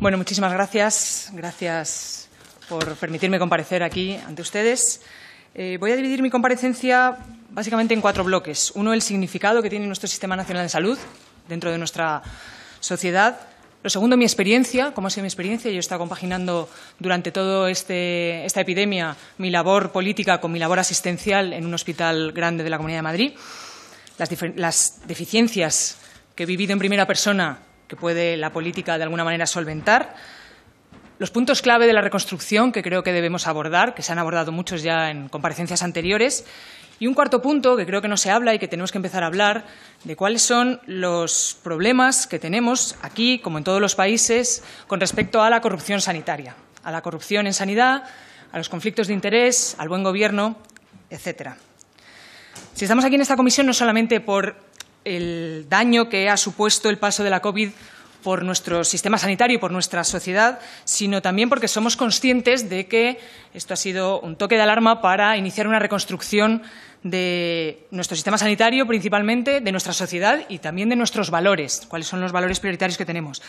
Bueno, muchísimas gracias. Gracias por permitirme comparecer aquí ante ustedes. Eh, voy a dividir mi comparecencia básicamente en cuatro bloques. Uno, el significado que tiene nuestro Sistema Nacional de Salud dentro de nuestra sociedad. Lo segundo, mi experiencia, cómo ha sido mi experiencia. Yo he estado compaginando durante toda este, esta epidemia mi labor política con mi labor asistencial en un hospital grande de la Comunidad de Madrid. Las, las deficiencias que he vivido en primera persona que puede la política de alguna manera solventar. Los puntos clave de la reconstrucción que creo que debemos abordar, que se han abordado muchos ya en comparecencias anteriores. Y un cuarto punto que creo que no se habla y que tenemos que empezar a hablar de cuáles son los problemas que tenemos aquí, como en todos los países, con respecto a la corrupción sanitaria, a la corrupción en sanidad, a los conflictos de interés, al buen gobierno, etcétera. Si estamos aquí en esta comisión no solamente por el daño que ha supuesto el paso de la COVID por nuestro sistema sanitario y por nuestra sociedad, sino también porque somos conscientes de que esto ha sido un toque de alarma para iniciar una reconstrucción de nuestro sistema sanitario principalmente, de nuestra sociedad y también de nuestros valores, cuáles son los valores prioritarios que tenemos.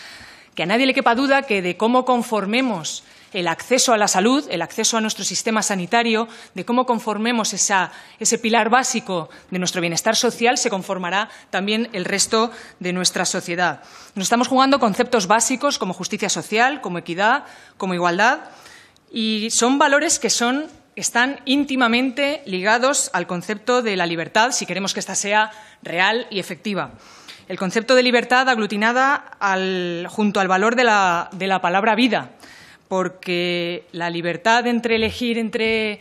Que a nadie le quepa duda que de cómo conformemos el acceso a la salud, el acceso a nuestro sistema sanitario, de cómo conformemos ese pilar básico de nuestro bienestar social, se conformará también el resto de nuestra sociedad. Nos estamos jugando conceptos básicos como justicia social, como equidad, como igualdad, y son valores que están íntimamente ligados al concepto de la libertad, si queremos que ésta sea real y efectiva. El concepto de libertad aglutinada junto al valor de la palabra vida porque la libertad entre elegir entre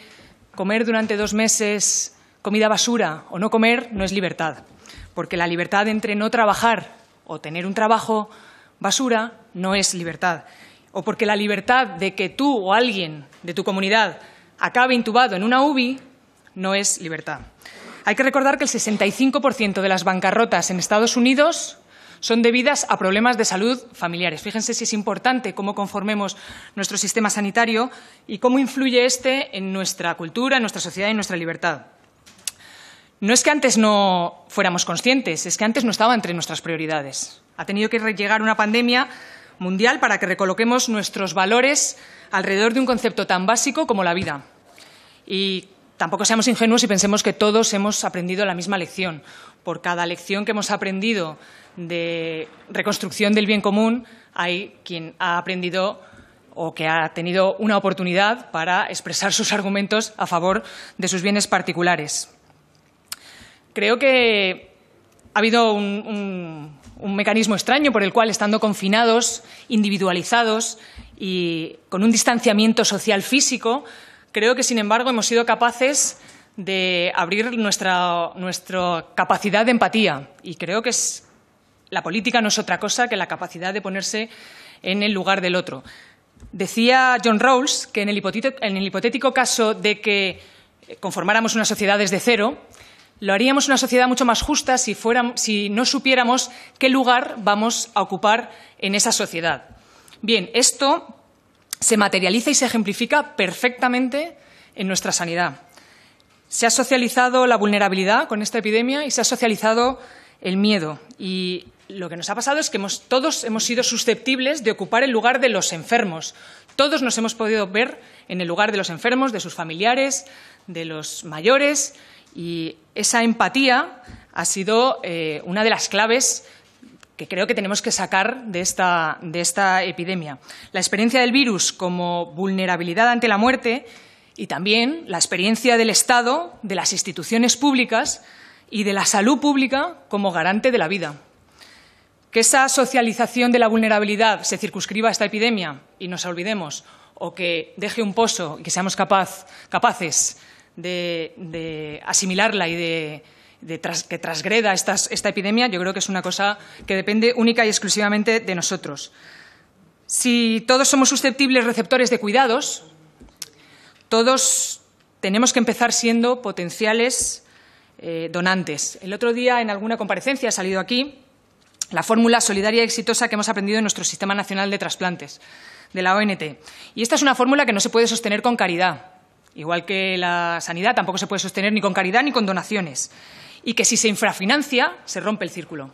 comer durante dos meses comida basura o no comer no es libertad, porque la libertad entre no trabajar o tener un trabajo basura no es libertad, o porque la libertad de que tú o alguien de tu comunidad acabe intubado en una UBI no es libertad. Hay que recordar que el 65% de las bancarrotas en Estados Unidos son debidas a problemas de salud familiares. Fíjense si es importante cómo conformemos nuestro sistema sanitario y cómo influye este en nuestra cultura, en nuestra sociedad y en nuestra libertad. No es que antes no fuéramos conscientes, es que antes no estaba entre nuestras prioridades. Ha tenido que llegar una pandemia mundial para que recoloquemos nuestros valores alrededor de un concepto tan básico como la vida. Y tampoco seamos ingenuos y pensemos que todos hemos aprendido la misma lección. Por cada lección que hemos aprendido de reconstrucción del bien común, hay quien ha aprendido o que ha tenido una oportunidad para expresar sus argumentos a favor de sus bienes particulares. Creo que ha habido un, mecanismo extraño por el cual, estando confinados, individualizados y con un distanciamiento social físico, creo que, sin embargo, hemos sido capaces de abrir nuestra, nuestra capacidad de empatía. Y creo que es, la política no es otra cosa que la capacidad de ponerse en el lugar del otro. Decía John Rawls que en el, hipotético caso de que eh, conformáramos una sociedad desde cero, lo haríamos una sociedad mucho más justa si, si, no supiéramos qué lugar vamos a ocupar en esa sociedad. Bien, esto se materializa y se ejemplifica perfectamente en nuestra sanidad. Se ha socializado la vulnerabilidad con esta epidemia y se ha socializado el miedo. Y lo que nos ha pasado es que todos hemos sido susceptibles de ocupar el lugar de los enfermos. Todos nos hemos podido ver en el lugar de los enfermos, de sus familiares, de los mayores, y esa empatía ha sido eh, una de las claves que creo que tenemos que sacar de esta epidemia. La experiencia del virus como vulnerabilidad ante la muerte y también la experiencia del Estado, de las instituciones públicas y de la salud pública como garante de la vida. Que esa socialización de la vulnerabilidad se circunscriba a esta epidemia y nos olvidemos, o que deje un pozo y que seamos capaces de, asimilarla y de, que trasgreda esta epidemia, yo creo que es una cosa que depende única y exclusivamente de nosotros. Si todos somos susceptibles receptores de cuidados, todos tenemos que empezar siendo potenciales eh, donantes. El otro día, en alguna comparecencia, ha salido aquí la fórmula solidaria y exitosa que hemos aprendido en nuestro Sistema Nacional de Trasplantes, de la ONT. Y esta es una fórmula que no se puede sostener con caridad, igual que la sanidad tampoco se puede sostener ni con caridad ni con donaciones, y que si se infrafinancia se rompe el círculo.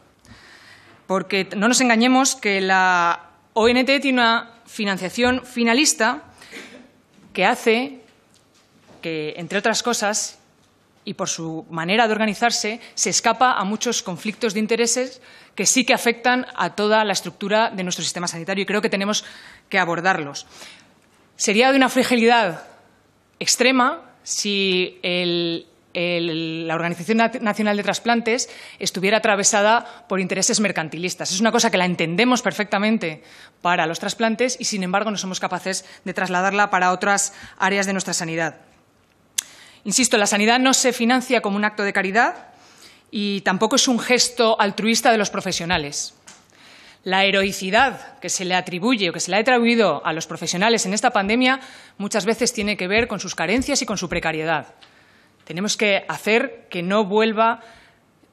Porque no nos engañemos que la ONT tiene una financiación finalista que hace que, entre otras cosas, y por su manera de organizarse se escapa a muchos conflictos de intereses que sí que afectan a toda la estructura de nuestro sistema sanitario y creo que tenemos que abordarlos. Sería de una fragilidad extrema si la Organización Nacional de Trasplantes estuviera atravesada por intereses mercantilistas. Es una cosa que la entendemos perfectamente para los trasplantes y, sin embargo, no somos capaces de trasladarla para otras áreas de nuestra sanidad. Insisto, la sanidad no se financia como un acto de caridad y tampoco es un gesto altruista de los profesionales. La heroicidad que se le atribuye o que se le ha atribuido a los profesionales en esta pandemia muchas veces tiene que ver con sus carencias y con su precariedad. Tenemos que hacer que no vuelva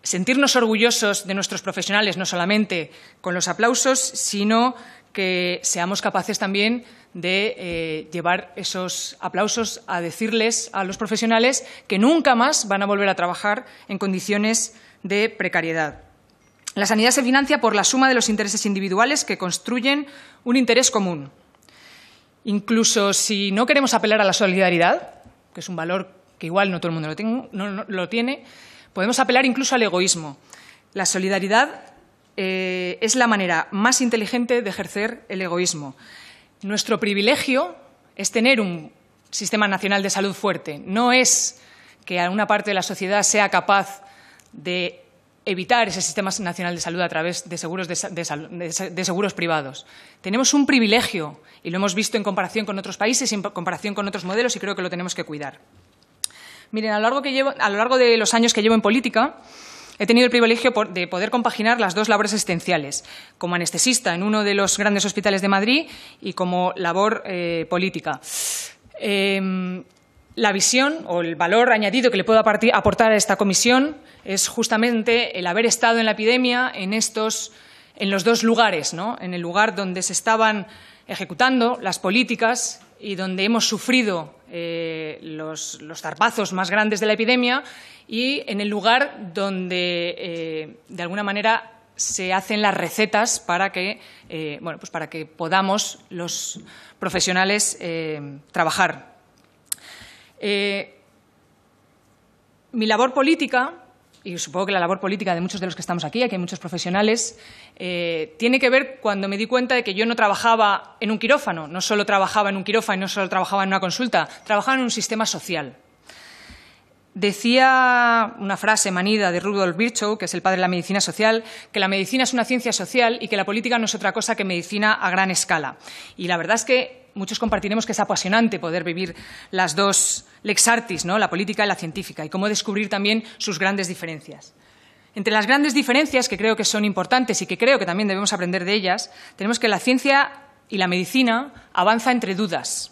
sentirnos orgullosos de nuestros profesionales, no solamente con los aplausos, sino que seamos capaces también de eh, llevar esos aplausos a decirles a los profesionales que nunca más van a volver a trabajar en condiciones de precariedad. La sanidad se financia por la suma de los intereses individuales que construyen un interés común. Incluso si no queremos apelar a la solidaridad, que es un valor que igual no todo el mundo lo, tiene, podemos apelar incluso al egoísmo. La solidaridad eh, es la manera más inteligente de ejercer el egoísmo. Nuestro privilegio es tener un sistema nacional de salud fuerte. No es que una parte de la sociedad sea capaz de evitar ese sistema nacional de salud a través de seguros, privados. Tenemos un privilegio y lo hemos visto en comparación con otros países, en comparación con otros modelos y creo que lo tenemos que cuidar. Miren, a lo largo de los años que llevo en política, He tenido el privilegio de poder compaginar las dos labores esenciales, como anestesista en uno de los grandes hospitales de Madrid y como labor eh, política. Em, la visión o el valor añadido que le puedo aportar a esta comisión es justamente el haber estado en la epidemia en, estos, en los dos lugares, ¿no? en el lugar donde se estaban ejecutando las políticas y donde hemos sufrido eh, los, los, zarpazos más grandes de la epidemia y en el lugar donde, eh, de alguna manera, se hacen las recetas para que, eh, bueno, pues para que podamos los profesionales trabajar. mi labor política y supongo que la labor política de muchos de los que estamos aquí, aquí hay muchos profesionales, eh, tiene que ver cuando me di cuenta de que yo no trabajaba en un quirófano, no solo trabajaba en un quirófano, no solo trabajaba en una consulta, trabajaba en un sistema social. Decía una frase manida de Rudolf Virchow, que es el padre de la medicina social, que la medicina es una ciencia social y que la política no es otra cosa que medicina a gran escala. Y la verdad es que muchos compartiremos que es apasionante poder vivir las dos lex artis, ¿no? la política y la científica, y cómo descubrir también sus grandes diferencias. Entre las grandes diferencias que creo que son importantes y que creo que también debemos aprender de ellas, tenemos que la ciencia y la medicina avanza entre dudas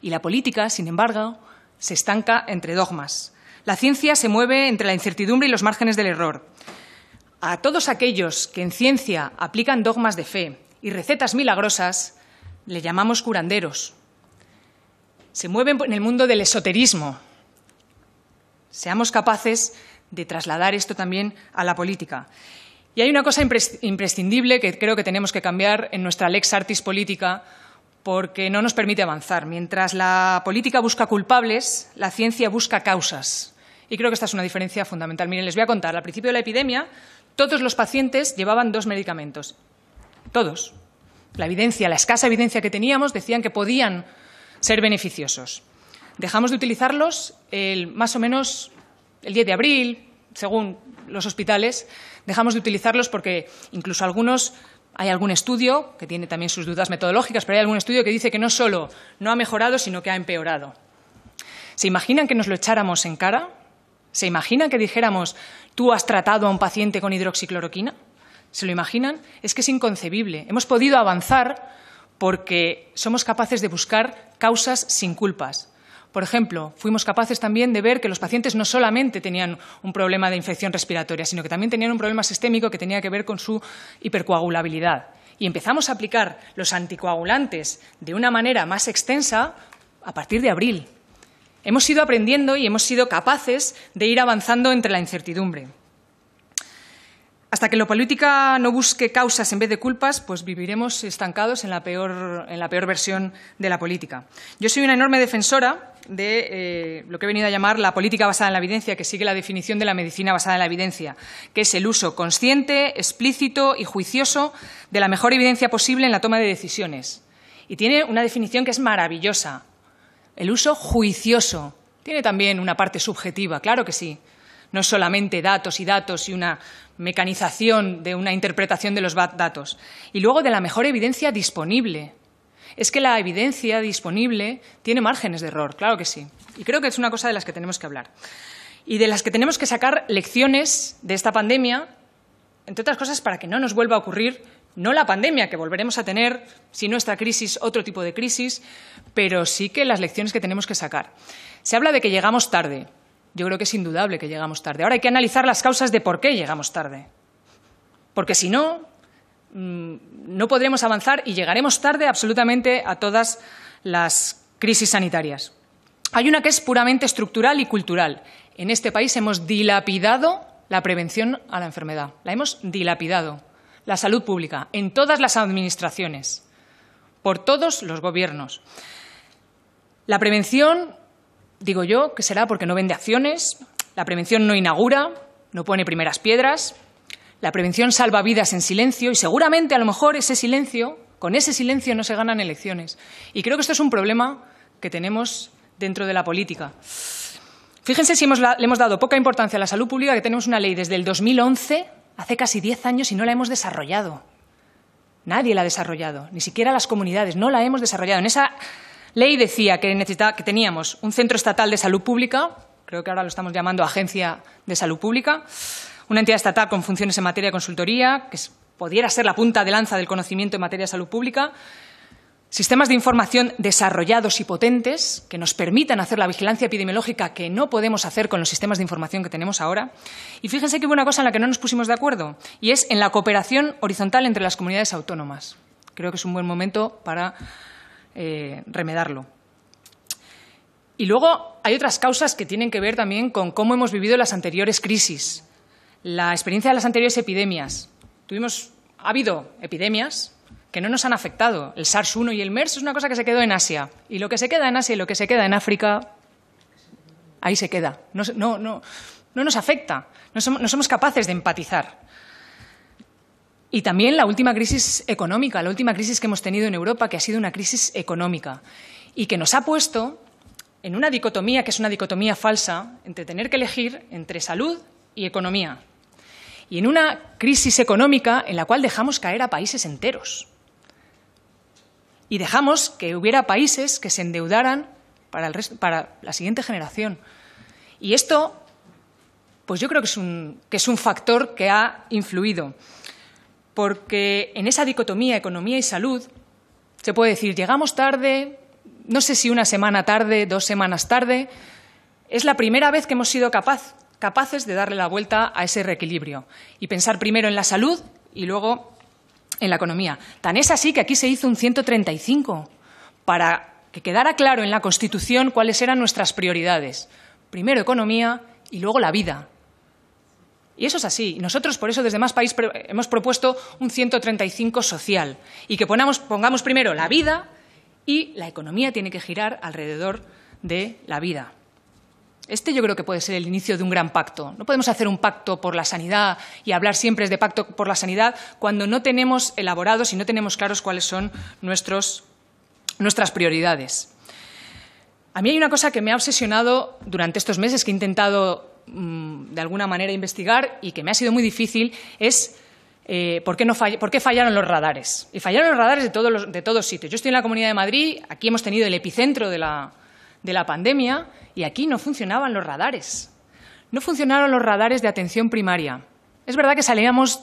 y la política, sin embargo, se estanca entre dogmas. La ciencia se mueve entre la incertidumbre y los márgenes del error. A todos aquellos que en ciencia aplican dogmas de fe y recetas milagrosas, le llamamos curanderos. Se mueven en el mundo del esoterismo. Seamos capaces de trasladar esto también a la política. Y hay una cosa imprescindible que creo que tenemos que cambiar en nuestra lex artis política porque no nos permite avanzar. Mientras la política busca culpables, la ciencia busca causas. Y creo que esta es una diferencia fundamental. Miren, les voy a contar. Al principio de la epidemia, todos los pacientes llevaban dos medicamentos. Todos la evidencia, la escasa evidencia que teníamos, decían que podían ser beneficiosos. Dejamos de utilizarlos el, más o menos el 10 de abril, según los hospitales. Dejamos de utilizarlos porque incluso algunos, hay algún estudio, que tiene también sus dudas metodológicas, pero hay algún estudio que dice que no solo no ha mejorado, sino que ha empeorado. ¿Se imaginan que nos lo echáramos en cara? ¿Se imaginan que dijéramos, tú has tratado a un paciente con hidroxicloroquina? ¿Se lo imaginan? Es que es inconcebible. Hemos podido avanzar porque somos capaces de buscar causas sin culpas. Por ejemplo, fuimos capaces también de ver que los pacientes no solamente tenían un problema de infección respiratoria, sino que también tenían un problema sistémico que tenía que ver con su hipercoagulabilidad. Y empezamos a aplicar los anticoagulantes de una manera más extensa a partir de abril. Hemos ido aprendiendo y hemos sido capaces de ir avanzando entre la incertidumbre. Hasta que la política no busque causas en vez de culpas, pues viviremos estancados en la peor, versión de la política. Yo soy una enorme defensora de eh, lo que he venido a llamar la política basada en la evidencia, que sigue la definición de la medicina basada en la evidencia, que es el uso consciente, explícito y juicioso de la mejor evidencia posible en la toma de decisiones. Y tiene una definición que es maravillosa, el uso juicioso. Tiene también una parte subjetiva, claro que sí. No solamente datos y datos y una mecanización de una interpretación de los datos. Y luego de la mejor evidencia disponible. Es que la evidencia disponible tiene márgenes de error, claro que sí. Y creo que es una cosa de las que tenemos que hablar. Y de las que tenemos que sacar lecciones de esta pandemia, entre otras cosas, para que no nos vuelva a ocurrir no la pandemia que volveremos a tener, si esta crisis, otro tipo de crisis, pero sí que las lecciones que tenemos que sacar. Se habla de que llegamos tarde yo creo que es indudable que llegamos tarde. Ahora hay que analizar las causas de por qué llegamos tarde. Porque si no, mm, no podremos avanzar y llegaremos tarde absolutamente a todas las crisis sanitarias. Hay una que es puramente estructural y cultural. En este país hemos dilapidado la prevención a la enfermedad. La hemos dilapidado. La salud pública, en todas las administraciones, por todos los gobiernos. La prevención Digo yo que será porque no vende acciones, la prevención no inaugura, no pone primeras piedras, la prevención salva vidas en silencio y seguramente a lo mejor ese silencio, con ese silencio no se ganan elecciones. Y creo que esto es un problema que tenemos dentro de la política. Fíjense si le hemos dado poca importancia a la salud pública, que tenemos una ley desde el 2011, hace casi 10 años, y no la hemos desarrollado. Nadie la ha desarrollado, ni siquiera las comunidades, no la hemos desarrollado. En esa ley decía que, que teníamos un centro estatal de salud pública, creo que ahora lo estamos llamando Agencia de Salud Pública, una entidad estatal con funciones en materia de consultoría, que pudiera ser la punta de lanza del conocimiento en materia de salud pública, sistemas de información desarrollados y potentes que nos permitan hacer la vigilancia epidemiológica que no podemos hacer con los sistemas de información que tenemos ahora. Y fíjense que hubo una cosa en la que no nos pusimos de acuerdo, y es en la cooperación horizontal entre las comunidades autónomas. Creo que es un buen momento para eh, remedarlo. Y luego hay otras causas que tienen que ver también con cómo hemos vivido las anteriores crisis, la experiencia de las anteriores epidemias. Tuvimos, ha habido epidemias que no nos han afectado. El SARS-1 y el MERS es una cosa que se quedó en Asia. Y lo que se queda en Asia y lo que se queda en África, ahí se queda. No, nos afecta. no somos capaces de empatizar. Y también la última crisis económica, la última crisis que hemos tenido en Europa, que ha sido una crisis económica y que nos ha puesto en una dicotomía que es una dicotomía falsa entre tener que elegir entre salud y economía. Y en una crisis económica en la cual dejamos caer a países enteros. Y dejamos que hubiera países que se endeudaran para, la siguiente generación. Y esto, pues yo creo que es un factor que ha influido porque en esa dicotomía economía y salud se puede decir, llegamos tarde, no sé si una semana tarde, dos semanas tarde, es la primera vez que hemos sido capaces de darle la vuelta a ese reequilibrio y pensar primero en la salud y luego en la economía. Tan es así que aquí se hizo un 135 para que quedara claro en la Constitución cuáles eran nuestras prioridades. Primero economía y luego la vida, y eso es así. Nosotros, por eso, desde Más País hemos propuesto un 135 social y que pongamos primero la vida y la economía tiene que girar alrededor de la vida. Este yo creo que puede ser el inicio de un gran pacto. No podemos hacer un pacto por la sanidad y hablar siempre de pacto por la sanidad cuando no tenemos elaborados y no tenemos claros cuáles son nuestros, nuestras prioridades. A mí hay una cosa que me ha obsesionado durante estos meses que he intentado Mm, de alguna manera investigar y que me ha sido muy difícil es eh, ¿por, qué qué fallaron los radares. Y fallaron los radares de todos, de todos sitios. Yo estoy en la Comunidad de Madrid, aquí hemos tenido el epicentro de la, de la pandemia y aquí no funcionaban los radares. No funcionaron los radares de atención primaria. Es verdad que salíamos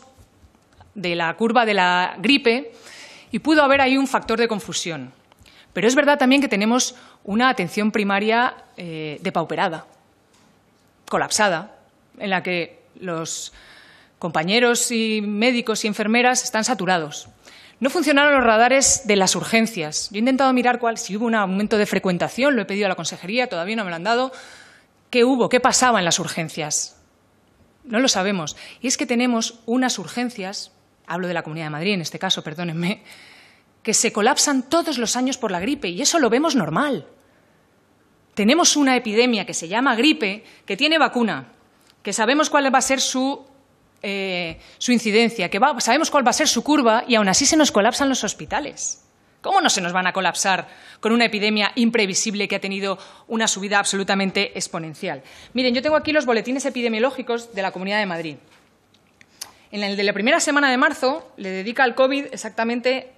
de la curva de la gripe y pudo haber ahí un factor de confusión. Pero es verdad también que tenemos una atención primaria eh, depauperada colapsada, en la que los compañeros y médicos y enfermeras están saturados. No funcionaron los radares de las urgencias. Yo he intentado mirar cuál, si hubo un aumento de frecuentación, lo he pedido a la consejería, todavía no me lo han dado. ¿Qué hubo? ¿Qué pasaba en las urgencias? No lo sabemos. Y es que tenemos unas urgencias, hablo de la Comunidad de Madrid en este caso, perdónenme, que se colapsan todos los años por la gripe y eso lo vemos normal tenemos una epidemia que se llama gripe, que tiene vacuna, que sabemos cuál va a ser su, eh, incidencia, que sabemos cuál va a ser su curva y aún así se nos colapsan los hospitales. ¿Cómo no se nos van a colapsar con una epidemia imprevisible que ha tenido una subida absolutamente exponencial? Miren, yo tengo aquí los boletines epidemiológicos de la Comunidad de Madrid. En el de la primera semana de marzo le dedica al COVID exactamente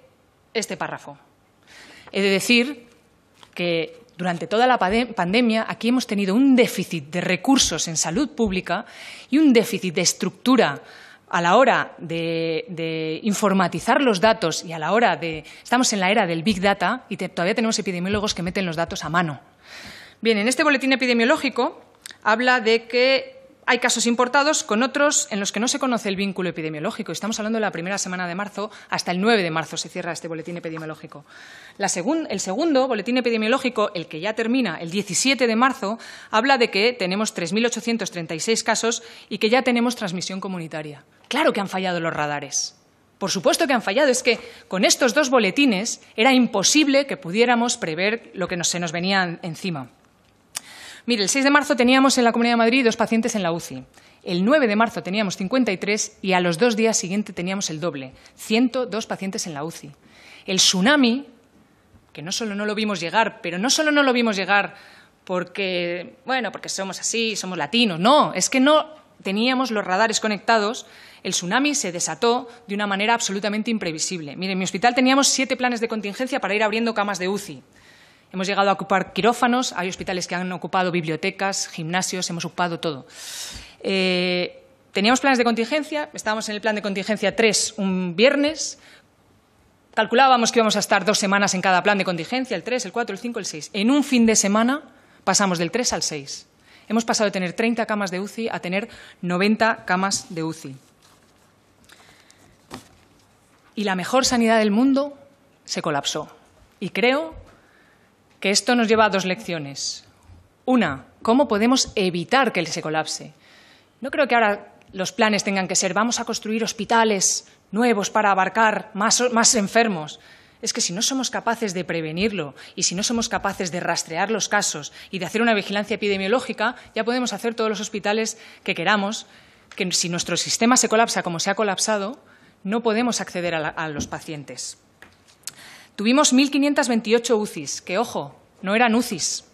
este párrafo. He de decir que durante toda la pandemia aquí hemos tenido un déficit de recursos en salud pública y un déficit de estructura a la hora de, informatizar los datos y a la hora de... Estamos en la era del Big Data y todavía tenemos epidemiólogos que meten los datos a mano. Bien, en este boletín epidemiológico habla de que hay casos importados con otros en los que no se conoce el vínculo epidemiológico. Estamos hablando de la primera semana de marzo, hasta el 9 de marzo se cierra este boletín epidemiológico. el segundo boletín epidemiológico, el que ya termina el 17 de marzo, habla de que tenemos 3.836 casos y que ya tenemos transmisión comunitaria. Claro que han fallado los radares. Por supuesto que han fallado. Es que con estos dos boletines era imposible que pudiéramos prever lo que se nos venía encima. Mire, el 6 de marzo teníamos en la Comunidad de Madrid dos pacientes en la UCI. El 9 de marzo teníamos 53 y a los dos días siguientes teníamos el doble, 102 pacientes en la UCI. El tsunami, que no solo no lo vimos llegar, pero no solo no lo vimos llegar porque, bueno, porque somos así, somos latinos, no, es que no teníamos los radares conectados, el tsunami se desató de una manera absolutamente imprevisible. Mire, en mi hospital teníamos siete planes de contingencia para ir abriendo camas de UCI. Hemos llegado a ocupar quirófanos, hay hospitales que han ocupado bibliotecas, gimnasios, hemos ocupado todo. Eh, teníamos planes de contingencia, estábamos en el plan de contingencia 3 un viernes, calculábamos que íbamos a estar dos semanas en cada plan de contingencia, el 3, el 4, el 5, el 6. En un fin de semana pasamos del 3 al 6. Hemos pasado de tener 30 camas de UCI a tener 90 camas de UCI. Y la mejor sanidad del mundo se colapsó. Y creo que esto nos lleva a dos lecciones. Una, cómo podemos evitar que se colapse. No creo que ahora los planes tengan que ser vamos a construir hospitales nuevos para abarcar más, enfermos. Es que si no somos capaces de prevenirlo y si no somos capaces de rastrear los casos y de hacer una vigilancia epidemiológica, ya podemos hacer todos los hospitales que queramos, que si nuestro sistema se colapsa como se ha colapsado, no podemos acceder a los pacientes. Tuvimos 1.528 UCIs, que ojo, no eran UCIs.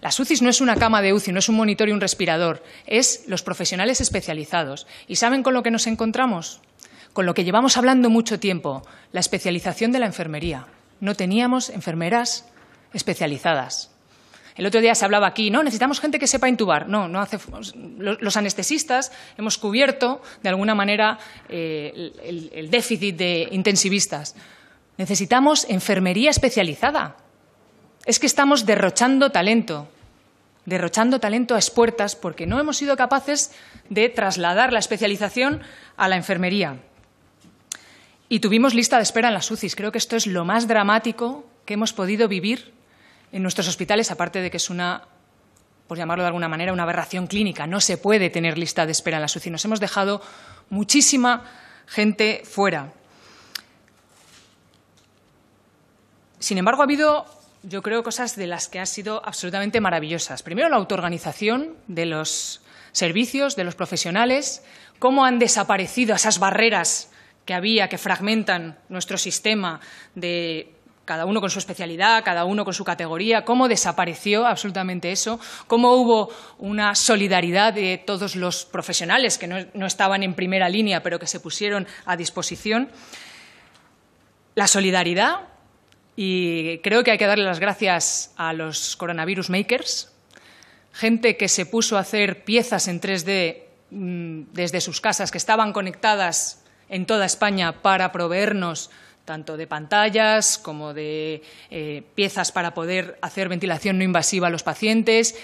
Las UCIs no es una cama de UCI, no es un monitor y un respirador, es los profesionales especializados. ¿Y saben con lo que nos encontramos? Con lo que llevamos hablando mucho tiempo, la especialización de la enfermería. No teníamos enfermeras especializadas. El otro día se hablaba aquí, no, necesitamos gente que sepa intubar. No, no hace. Los anestesistas hemos cubierto, de alguna manera, eh, el déficit de intensivistas. Necesitamos enfermería especializada. Es que estamos derrochando talento, derrochando talento a expuertas porque no hemos sido capaces de trasladar la especialización a la enfermería. Y tuvimos lista de espera en las UCIs. Creo que esto es lo más dramático que hemos podido vivir en nuestros hospitales, aparte de que es una, por llamarlo de alguna manera, una aberración clínica. No se puede tener lista de espera en las UCIs. Nos hemos dejado muchísima gente fuera. Sin embargo, ha habido, yo creo, cosas de las que han sido absolutamente maravillosas. Primero, la autoorganización de los servicios, de los profesionales, cómo han desaparecido esas barreras que había, que fragmentan nuestro sistema de cada uno con su especialidad, cada uno con su categoría, cómo desapareció absolutamente eso, cómo hubo una solidaridad de todos los profesionales que no, no estaban en primera línea, pero que se pusieron a disposición. La solidaridad y creo que hay que darle las gracias a los coronavirus makers, gente que se puso a hacer piezas en 3D mm, desde sus casas, que estaban conectadas en toda España para proveernos tanto de pantallas como de eh, piezas para poder hacer ventilación no invasiva a los pacientes.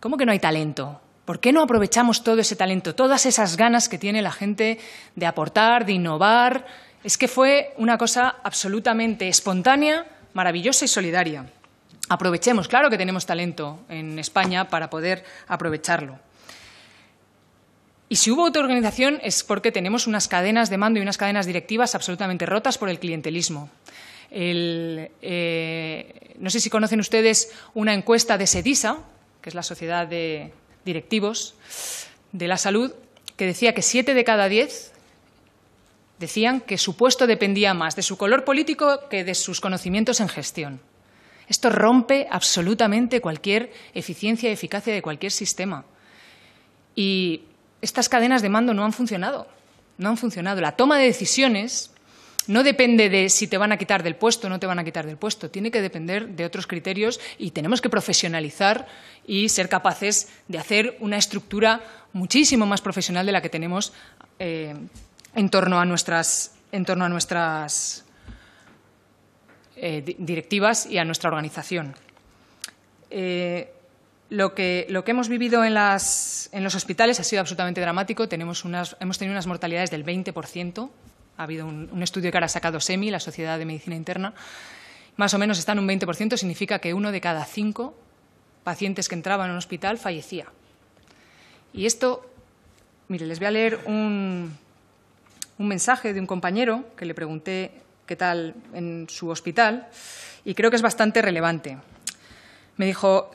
¿Cómo que no hay talento? ¿Por qué no aprovechamos todo ese talento, todas esas ganas que tiene la gente de aportar, de innovar es que fue una cosa absolutamente espontánea, maravillosa y solidaria. Aprovechemos, claro que tenemos talento en España para poder aprovecharlo. Y si hubo autoorganización es porque tenemos unas cadenas de mando y unas cadenas directivas absolutamente rotas por el clientelismo. Eh, no sé si conocen ustedes una encuesta de SEDISA, que es la Sociedad de Directivos de la Salud, que decía que siete de cada diez Decían que su puesto dependía más de su color político que de sus conocimientos en gestión. Esto rompe absolutamente cualquier eficiencia y eficacia de cualquier sistema. Y estas cadenas de mando no han funcionado. No han funcionado. La toma de decisiones no depende de si te van a quitar del puesto o no te van a quitar del puesto. Tiene que depender de otros criterios y tenemos que profesionalizar y ser capaces de hacer una estructura muchísimo más profesional de la que tenemos. Eh, en torno a nuestras, eh, directivas y a nuestra organización. Eh, lo, que, hemos vivido en, las, en los hospitales ha sido absolutamente dramático. hemos tenido unas mortalidades del 20%. Ha habido un, estudio que ahora ha sacado SEMI, la Sociedad de Medicina Interna. Más o menos está en un 20%, significa que uno de cada cinco pacientes que entraban en un hospital fallecía. Y esto, mire, les voy a leer un, un mensaje de un compañero que le pregunté qué tal en su hospital y creo que es bastante relevante. Me dijo,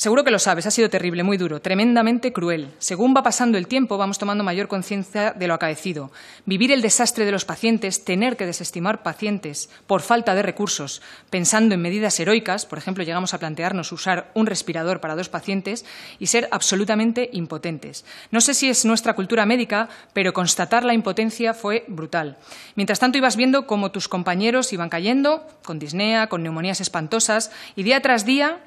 Seguro que lo sabes, ha sido terrible, muy duro, tremendamente cruel. Según va pasando el tiempo, vamos tomando mayor conciencia de lo acaecido. Vivir el desastre de los pacientes, tener que desestimar pacientes por falta de recursos, pensando en medidas heroicas, por ejemplo, llegamos a plantearnos usar un respirador para dos pacientes y ser absolutamente impotentes. No sé si es nuestra cultura médica, pero constatar la impotencia fue brutal. Mientras tanto, ibas viendo cómo tus compañeros iban cayendo, con disnea, con neumonías espantosas, y día tras día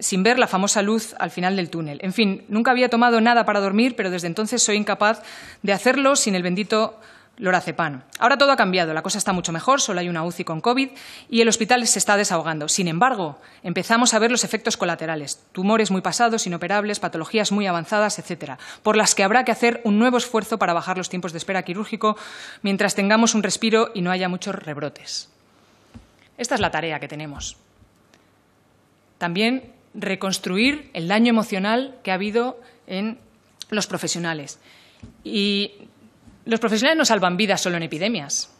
sin ver la famosa luz al final del túnel. En fin, nunca había tomado nada para dormir, pero desde entonces soy incapaz de hacerlo sin el bendito lorazepam. Ahora todo ha cambiado, la cosa está mucho mejor, solo hay una UCI con COVID y el hospital se está desahogando. Sin embargo, empezamos a ver los efectos colaterales, tumores muy pasados, inoperables, patologías muy avanzadas, etcétera, por las que habrá que hacer un nuevo esfuerzo para bajar los tiempos de espera quirúrgico mientras tengamos un respiro y no haya muchos rebrotes. Esta es la tarea que tenemos también reconstruir el daño emocional que ha habido en los profesionales. Y los profesionales no salvan vidas solo en epidemias.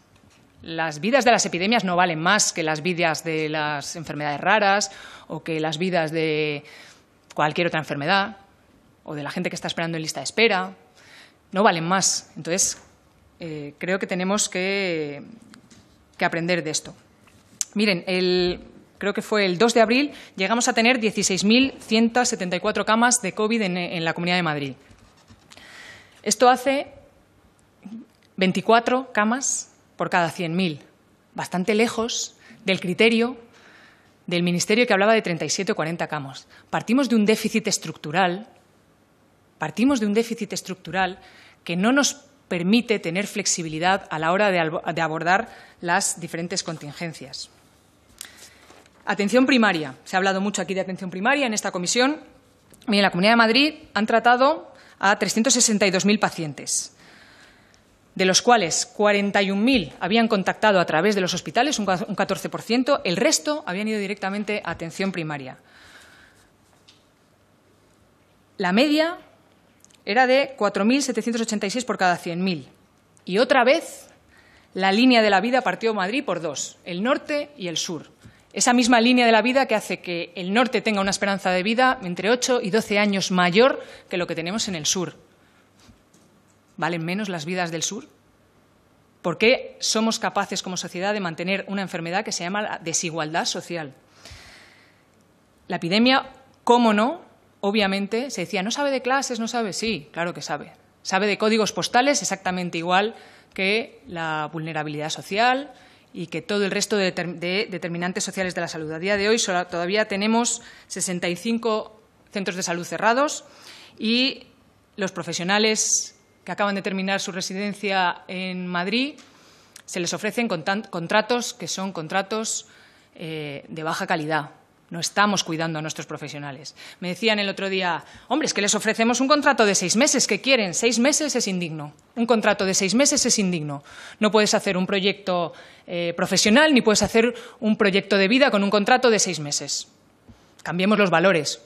Las vidas de las epidemias no valen más que las vidas de las enfermedades raras o que las vidas de cualquier otra enfermedad o de la gente que está esperando en lista de espera. No valen más. Entonces, eh, creo que tenemos que aprender de esto. Miren, el, creo que fue el 2 de abril, llegamos a tener 16.174 camas de COVID en, la Comunidad de Madrid. Esto hace 24 camas por cada 100.000, bastante lejos del criterio del Ministerio que hablaba de 37 o 40 camas. Partimos de un déficit estructural, partimos de un déficit estructural que no nos permite tener flexibilidad a la hora de, abordar las diferentes contingencias. Atención primaria. Se ha hablado mucho aquí de atención primaria en esta comisión. en la Comunidad de Madrid han tratado a 362.000 pacientes, de los cuales 41.000 habían contactado a través de los hospitales, un 14%, el resto habían ido directamente a atención primaria. La media era de 4.786 por cada 100.000. Y otra vez la línea de la vida partió Madrid por dos, el norte y el sur. Esa misma línea de la vida que hace que el norte tenga una esperanza de vida entre 8 y 12 años mayor que lo que tenemos en el sur. ¿Valen menos las vidas del sur? ¿Por qué somos capaces como sociedad de mantener una enfermedad que se llama la desigualdad social? La epidemia, cómo no, obviamente, se decía, no sabe de clases, no sabe, sí, claro que sabe. Sabe de códigos postales exactamente igual que la vulnerabilidad social, y que todo el resto de, determinantes sociales de la salud. A día de hoy todavía tenemos 65 centros de salud cerrados y los profesionales que acaban de terminar su residencia en Madrid se les ofrecen contratos que son contratos eh, de baja calidad no estamos cuidando a nuestros profesionales. Me decían el otro día, hombre, es que les ofrecemos un contrato de seis meses, ¿Qué quieren? Seis meses es indigno. Un contrato de seis meses es indigno. No puedes hacer un proyecto eh, profesional ni puedes hacer un proyecto de vida con un contrato de seis meses. Cambiemos los valores.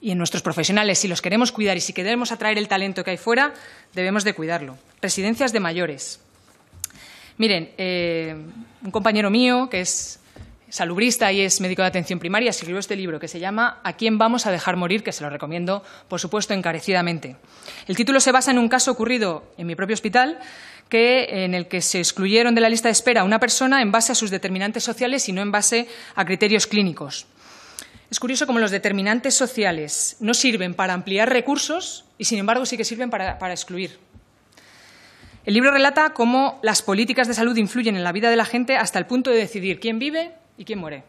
Y en nuestros profesionales, si los queremos cuidar y si queremos atraer el talento que hay fuera, debemos de cuidarlo. Residencias de mayores. Miren, eh, un compañero mío, que es salubrista y es médico de atención primaria, escribió este libro que se llama ¿A quién vamos a dejar morir?, que se lo recomiendo, por supuesto, encarecidamente. El título se basa en un caso ocurrido en mi propio hospital, que, en el que se excluyeron de la lista de espera a una persona en base a sus determinantes sociales y no en base a criterios clínicos. Es curioso cómo los determinantes sociales no sirven para ampliar recursos y, sin embargo, sí que sirven para, para excluir. El libro relata cómo las políticas de salud influyen en la vida de la gente hasta el punto de decidir quién vive ¿Y quién muere?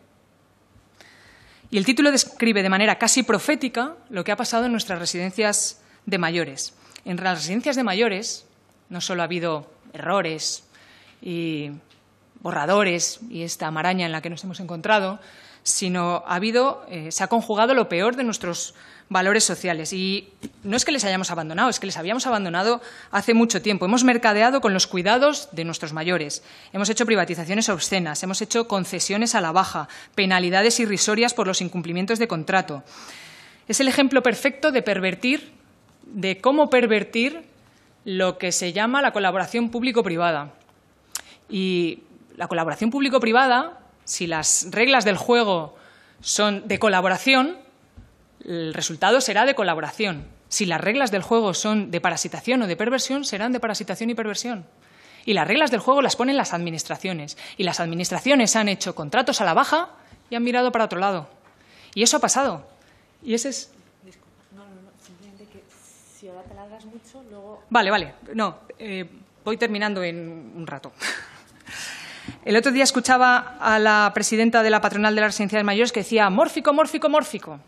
Y el título describe de manera casi profética lo que ha pasado en nuestras residencias de mayores. En las residencias de mayores no solo ha habido errores y borradores y esta maraña en la que nos hemos encontrado, sino ha habido, eh, se ha conjugado lo peor de nuestros valores sociales. Y no es que les hayamos abandonado, es que les habíamos abandonado hace mucho tiempo. Hemos mercadeado con los cuidados de nuestros mayores, hemos hecho privatizaciones obscenas, hemos hecho concesiones a la baja, penalidades irrisorias por los incumplimientos de contrato. Es el ejemplo perfecto de pervertir, de cómo pervertir lo que se llama la colaboración público-privada. Y la colaboración público-privada, si las reglas del juego son de colaboración, el resultado será de colaboración. Si las reglas del juego son de parasitación o de perversión, serán de parasitación y perversión. Y las reglas del juego las ponen las administraciones. Y las administraciones han hecho contratos a la baja y han mirado para otro lado. Y eso ha pasado. Y ese es... Simplemente que si ahora te mucho, luego... Vale, vale. No, eh, voy terminando en un rato. El otro día escuchaba a la presidenta de la patronal de las de mayores que decía mórfico, mórfico, mórfico.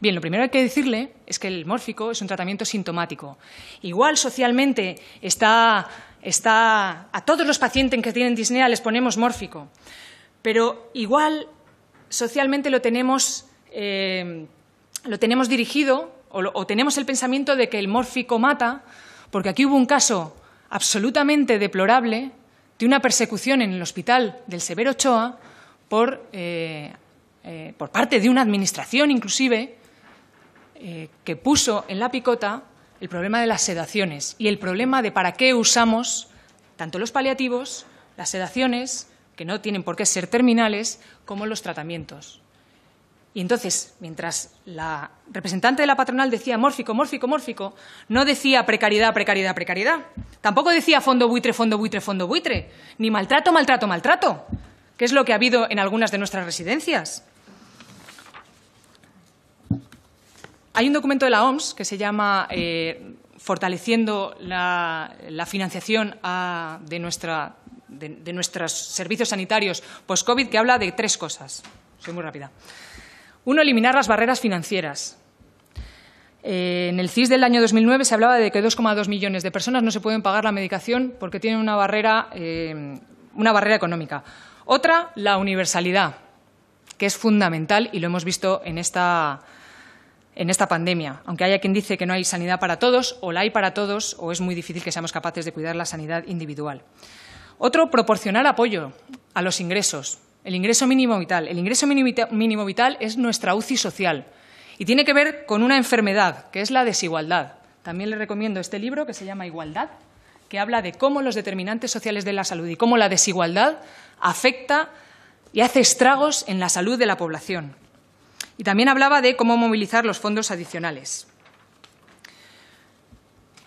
Bien, lo primero que hay que decirle es que el mórfico es un tratamiento sintomático. Igual socialmente está, está a todos los pacientes que tienen disnea les ponemos mórfico, pero igual socialmente lo tenemos, eh, lo tenemos dirigido o, tenemos el pensamiento de que el mórfico mata, porque aquí hubo un caso absolutamente deplorable de una persecución en el hospital del Severo Ochoa por eh, eh, parte de una administración, inclusive, eh, que puso en la picota el problema de las sedaciones y el problema de para qué usamos tanto los paliativos, las sedaciones, que no tienen por qué ser terminales, como los tratamientos. Y entonces, mientras la representante de la patronal decía mórfico, mórfico, mórfico, no decía precariedad, precariedad, precariedad. Tampoco decía fondo buitre, fondo buitre, fondo buitre. Ni maltrato, maltrato, maltrato, que es lo que ha habido en algunas de nuestras residencias. Hay un documento de la OMS que se llama eh, Fortaleciendo la, financiación de, nuestra, nuestros servicios sanitarios post-COVID que habla de tres cosas. Soy muy rápida. Uno, eliminar las barreras financieras. Eh, en el CIS del año 2009 se hablaba de que 2,2 millones de personas no se pueden pagar la medicación porque tienen una barrera, eh, una barrera económica. Otra, la universalidad, que es fundamental y lo hemos visto en esta, en esta pandemia. Aunque haya quien dice que no hay sanidad para todos, o la hay para todos, o es muy difícil que seamos capaces de cuidar la sanidad individual. Otro, proporcionar apoyo a los ingresos. El ingreso mínimo vital. El ingreso mínimo vital es nuestra UCI social y tiene que ver con una enfermedad, que es la desigualdad. También le recomiendo este libro que se llama Igualdad, que habla de cómo los determinantes sociales de la salud y cómo la desigualdad afecta y hace estragos en la salud de la población. Y también hablaba de cómo movilizar los fondos adicionales.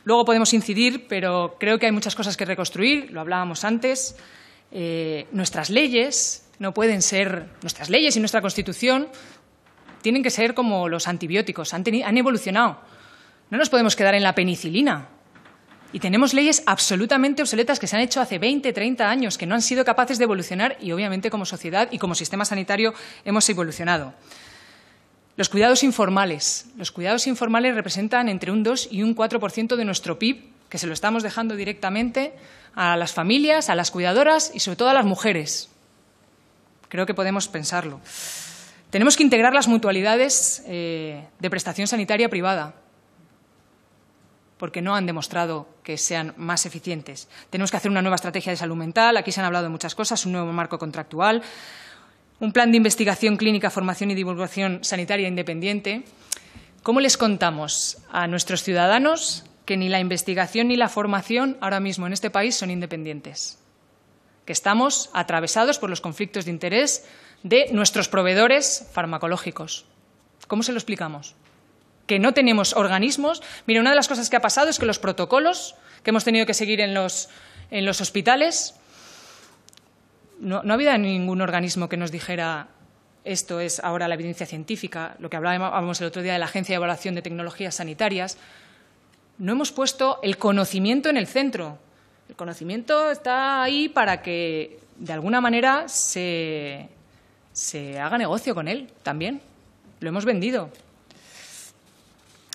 Luego podemos incidir, pero creo que hay muchas cosas que reconstruir, lo hablábamos antes. Eh, nuestras leyes no pueden ser, nuestras leyes y nuestra Constitución tienen que ser como los antibióticos, han, han evolucionado. No nos podemos quedar en la penicilina. Y tenemos leyes absolutamente obsoletas que se han hecho hace 20, 30 años, que no han sido capaces de evolucionar y obviamente como sociedad y como sistema sanitario hemos evolucionado. Los cuidados informales. Los cuidados informales representan entre un 2 y un 4% de nuestro PIB, que se lo estamos dejando directamente a las familias, a las cuidadoras y sobre todo a las mujeres. Creo que podemos pensarlo. Tenemos que integrar las mutualidades eh, de prestación sanitaria privada, porque no han demostrado que sean más eficientes. Tenemos que hacer una nueva estrategia de salud mental, aquí se han hablado de muchas cosas, un nuevo marco contractual, un plan de investigación clínica, formación y divulgación sanitaria independiente. ¿Cómo les contamos a nuestros ciudadanos que ni la investigación ni la formación ahora mismo en este país son independientes? Que estamos atravesados por los conflictos de interés de nuestros proveedores farmacológicos. ¿Cómo se lo explicamos? Que no tenemos organismos. Mire, una de las cosas que ha pasado es que los protocolos que hemos tenido que seguir en los, en los hospitales no, había ningún organismo que nos dijera esto es ahora la evidencia científica, lo que hablábamos el otro día de la Agencia de Evaluación de Tecnologías Sanitarias, no hemos puesto el conocimiento en el centro. El conocimiento está ahí para que, de alguna manera, se haga negocio con él también. Lo hemos vendido.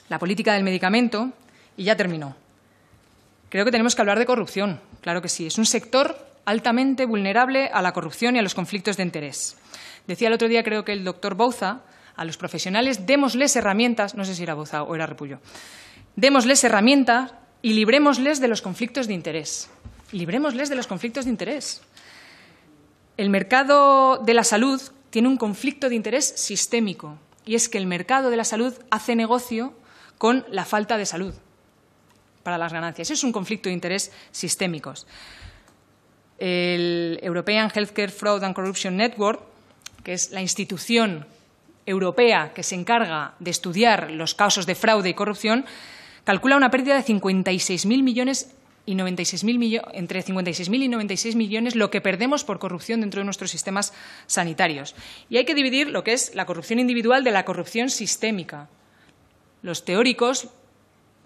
La política del medicamento, y ya terminó. Creo que tenemos que hablar de corrupción, claro que sí. Es un sector altamente vulnerable a la corrupción y a los conflictos de interés. Decía el otro día, creo que el doctor Bouza, a los profesionales démosles herramientas, no sé si era Bouza o era Repullo, démosles herramientas y librémosles de los conflictos de interés. Librémosles de los conflictos de interés. El mercado de la salud tiene un conflicto de interés sistémico y es que el mercado de la salud hace negocio con la falta de salud para las ganancias. Es un conflicto de interés sistémicos el European Healthcare Fraud and Corruption Network, que es la institución europea que se encarga de estudiar los casos de fraude y corrupción, calcula una pérdida de 56.000 millones y 96.000 millones entre 56.000 y 96 millones lo que perdemos por corrupción dentro de nuestros sistemas sanitarios. Y hay que dividir lo que es la corrupción individual de la corrupción sistémica. Los teóricos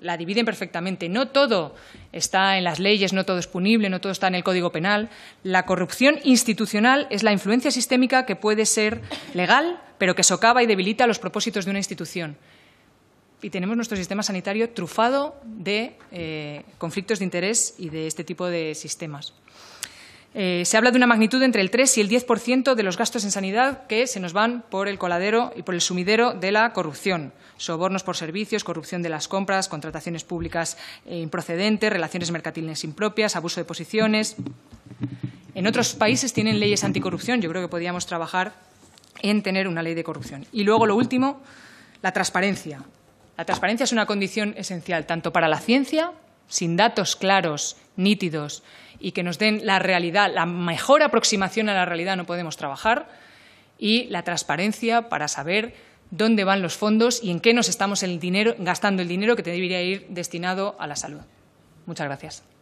la dividen perfectamente. No todo está en las leyes, no todo es punible, no todo está en el Código Penal. La corrupción institucional es la influencia sistémica que puede ser legal, pero que socava y debilita los propósitos de una institución. Y tenemos nuestro sistema sanitario trufado de eh, conflictos de interés y de este tipo de sistemas. Eh, se habla de una magnitud entre el 3 y el 10% de los gastos en sanidad que se nos van por el coladero y por el sumidero de la corrupción. Sobornos por servicios, corrupción de las compras, contrataciones públicas eh, improcedentes, relaciones mercantiles impropias, abuso de posiciones. En otros países tienen leyes anticorrupción. Yo creo que podríamos trabajar en tener una ley de corrupción. Y luego, lo último, la transparencia. La transparencia es una condición esencial tanto para la ciencia sin datos claros, nítidos, y que nos den la realidad, la mejor aproximación a la realidad no podemos trabajar, y la transparencia para saber dónde van los fondos y en qué nos estamos gastando el dinero que debería ir destinado a la salud. Muchas gracias.